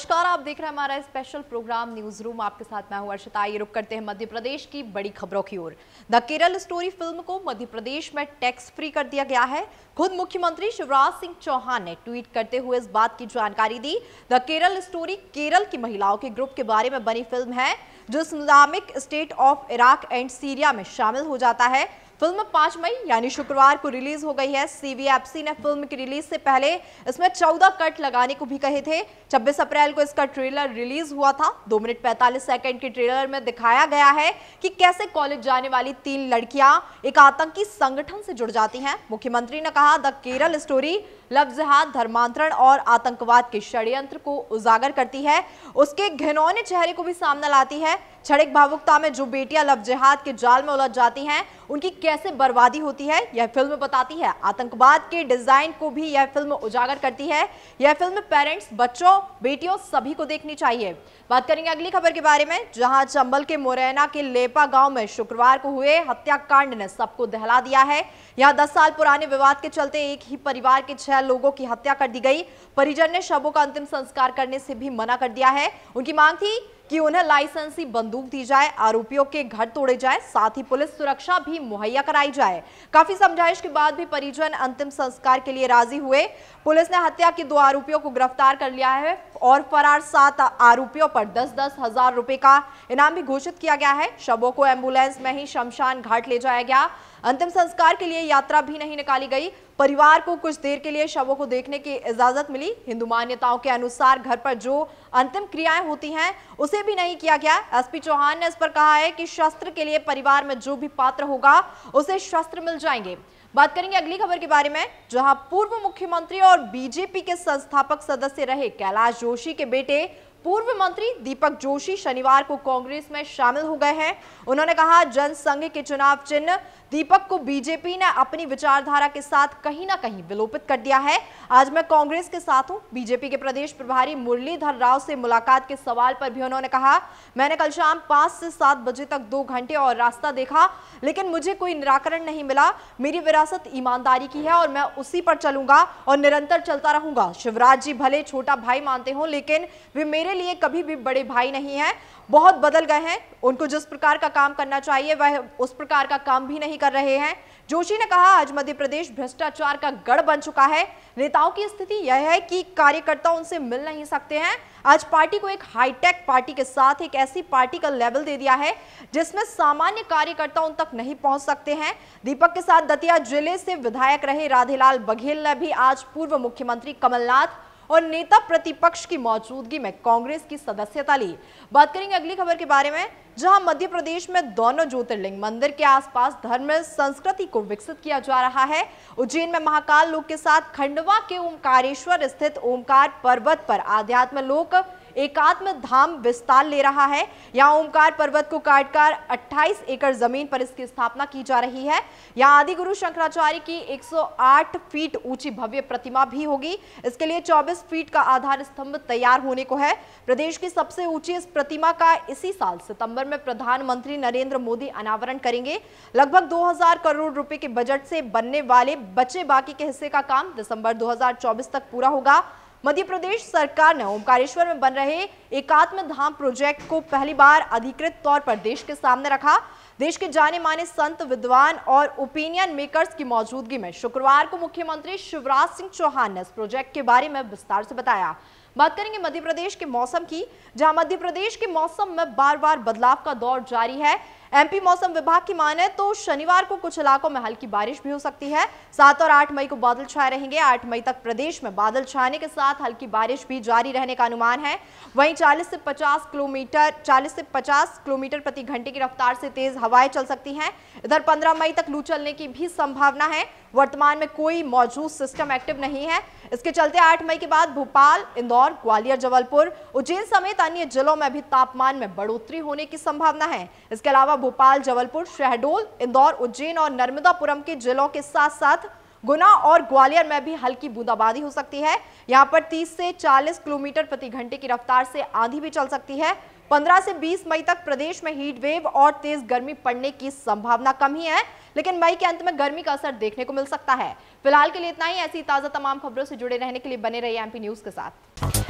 नमस्कार आप देख रहे हैं हमारा स्पेशल प्रोग्राम न्यूज रूम आपके साथ मैं हूं अर्षिता ये रुक करते हैं मध्य प्रदेश की बड़ी खबरों की ओर द केरल स्टोरी फिल्म को मध्य प्रदेश में टैक्स फ्री कर दिया गया है खुद मुख्यमंत्री शिवराज सिंह चौहान ने ट्वीट करते हुए इस बात की जानकारी दी द केरल स्टोरी केरल की महिलाओं के ग्रुप के बारे में बनी फिल्म है जो Islamic State of Iraq and Syria में शामिल हो जाता है फिल्म पांच मई यानी शुक्रवार को रिलीज हो गई है सीवीएफसी ने फिल्म की रिलीज से पहले इसमें चौदह कट लगाने को भी कहे थे छब्बीस अप्रैल को इसका ट्रेलर रिलीज हुआ था दो मिनट पैंतालीस सेकेंड के ट्रेलर में दिखाया गया है कि कैसे कॉलेज जाने वाली तीन लड़कियां एक आतंकी संगठन से जुड़ जाती हैं मुख्यमंत्री ने कहा द केरल स्टोरी लफ्ज धर्मांतरण और आतंकवाद के षड्यंत्र को उजागर करती है उसके घिनौने चेहरे को भी सामने लाती है छड़क भावुकता में जो बेटियां लव के जाल में उलझ जाती हैं उनकी कैसे बर्बादी होती है यह फिल्म बताती है आतंकवाद के डिजाइन को भी यह फिल्म उजागर करती है यह फिल्म पेरेंट्स बच्चों बेटियों सभी को देखनी चाहिए बात करेंगे अगली खबर के बारे में जहां चंबल के मुरैना के लेपा गांव में शुक्रवार को हुए हत्याकांड ने सबको दहला दिया है यहाँ दस साल पुराने विवाद के चलते एक ही परिवार के छह ग्यारह लोगों की हत्या कर दी गई परिजन ने शवों का अंतिम संस्कार करने से भी मना कर दिया है उनकी मांग थी कि उन्हें लाइसेंसी बंदूक दी जाए आरोपियों के घर तोड़े जाए साथ ही पुलिस सुरक्षा भी मुहैया कराई जाए काफी समझाइश के बाद भी परिजन अंतिम संस्कार के लिए राजी हुए पुलिस ने हत्या के दो आरोपियों को गिरफ्तार कर लिया है और फरार सात आरोपियों पर दस दस हजार रुपए का इनाम भी घोषित किया गया है शवों को एम्बुलेंस में ही शमशान घाट ले जाया गया अंतिम संस्कार के लिए यात्रा भी नहीं निकाली गई परिवार को कुछ देर के लिए शवों को देखने की इजाजत मिली हिंदू मान्यताओं के अनुसार घर पर जो अंतिम क्रियाएं होती हैं उसे भी नहीं किया गया एसपी चौहान ने इस पर कहा है कि शस्त्र के लिए परिवार में जो भी पात्र होगा उसे शस्त्र मिल जाएंगे बात करेंगे अगली खबर के बारे में जहां पूर्व मुख्यमंत्री और बीजेपी के संस्थापक सदस्य रहे कैलाश जोशी के बेटे पूर्व मंत्री दीपक जोशी शनिवार को कांग्रेस में शामिल हो गए हैं उन्होंने कहा जनसंघ के चुनाव चिन्ह दीपक को बीजेपी ने अपनी विचारधारा के साथ कहीं ना कहीं विलोपित कर दिया है आज मैं कांग्रेस के साथ हूं बीजेपी के प्रदेश प्रभारी मुरलीधर राव से मुलाकात के सवाल पर भी उन्होंने कहा मैंने कल शाम पांच से सात बजे तक दो घंटे और रास्ता देखा लेकिन मुझे कोई निराकरण नहीं मिला मेरी विरासत ईमानदारी की है और मैं उसी पर चलूंगा और निरंतर चलता रहूंगा शिवराज जी भले छोटा भाई मानते हो लेकिन वे मेरे मेरे लिए कभी भी बड़े भाई नहीं है बहुत बदल गए हैं उनको जिस प्रकार का काम करना चाहिए वह उस प्रकार का काम भी नहीं कर रहे हैं जोशी ने कहा आज मध्य प्रदेश भ्रष्टाचार का गढ़ बन चुका है नेताओं की स्थिति यह है कि कार्यकर्ता उनसे मिल नहीं सकते हैं आज पार्टी को एक हाईटेक पार्टी के साथ एक ऐसी पार्टी का लेवल दे दिया है जिसमें सामान्य कार्यकर्ता उन तक नहीं पहुंच सकते हैं दीपक के साथ दतिया जिले से विधायक रहे राधेलाल बघेल ने भी आज पूर्व मुख्यमंत्री कमलनाथ और नेता प्रतिपक्ष की मौजूदगी में कांग्रेस की सदस्यता ली बात करेंगे अगली खबर के बारे में जहां मध्य प्रदेश में दोनों ज्योतिर्लिंग मंदिर के आसपास धर्म संस्कृति को विकसित किया जा रहा है उज्जैन में महाकाल लोक के साथ खंडवा के ओमकारेश्वर स्थित ओमकार पर्वत पर आध्यात्म लोक एकात्म धाम विस्तार ले रहा है यहाँ ओमकार पर्वत को काटकर 28 एकड़ जमीन पर इसकी स्थापना की जा रही है यहाँ आदि गुरु शंकराचार्य की 108 फीट ऊंची भव्य प्रतिमा भी होगी इसके लिए 24 फीट का आधार स्तंभ तैयार होने को है प्रदेश की सबसे ऊंची इस प्रतिमा का इसी साल सितंबर में प्रधानमंत्री नरेंद्र मोदी अनावरण करेंगे लगभग दो करोड़ रुपए के बजट से बनने वाले बचे बाकी के हिस्से का काम दिसंबर दो तक पूरा होगा मध्य प्रदेश सरकार ने ओमकारेश्वर में बन रहे एकात्म धाम प्रोजेक्ट को पहली बार अधिकृत तौर पर देश के सामने रखा देश के जाने माने संत विद्वान और ओपिनियन मेकर्स की मौजूदगी में शुक्रवार को मुख्यमंत्री शिवराज सिंह चौहान ने इस प्रोजेक्ट के बारे में विस्तार से बताया बात करेंगे मध्य प्रदेश के मौसम की जहां मध्य प्रदेश के मौसम में बार बार बदलाव का दौर जारी है एमपी मौसम विभाग की माने तो शनिवार को कुछ इलाकों में हल्की बारिश भी हो सकती है सात और आठ मई को बादल छाए रहेंगे आठ मई तक प्रदेश में बादल छाने के साथ हल्की बारिश भी जारी रहने का अनुमान है वहीं चालीस से पचास किलोमीटर चालीस से पचास किलोमीटर प्रति घंटे की रफ्तार से तेज हवाएं चल सकती हैं इधर पंद्रह मई तक लू चलने की भी संभावना है वर्तमान में कोई मौजूद सिस्टम एक्टिव नहीं है इसके चलते आठ मई के बाद भोपाल इंदौर ग्वालियर जबलपुर उज्जैन समेत अन्य जिलों में भी तापमान में बढ़ोतरी होने की संभावना है इसके अलावा भोपाल जबलपुर शहडोल इंदौर उज्जैन और नर्मदापुरम के जिलों के साथ साथ गुना और ग्वालियर में भी हल्की बूंदाबांदी हो सकती है यहाँ पर 30 से 40 किलोमीटर प्रति घंटे की रफ्तार से आंधी भी चल सकती है 15 से 20 मई तक प्रदेश में हीट वेव और तेज गर्मी पड़ने की संभावना कम ही है लेकिन मई के अंत में गर्मी का असर देखने को मिल सकता है फिलहाल के लिए इतना ही ऐसी ताज़ा तमाम खबरों से जुड़े रहने के लिए बने रहिए एमपी न्यूज़ के साथ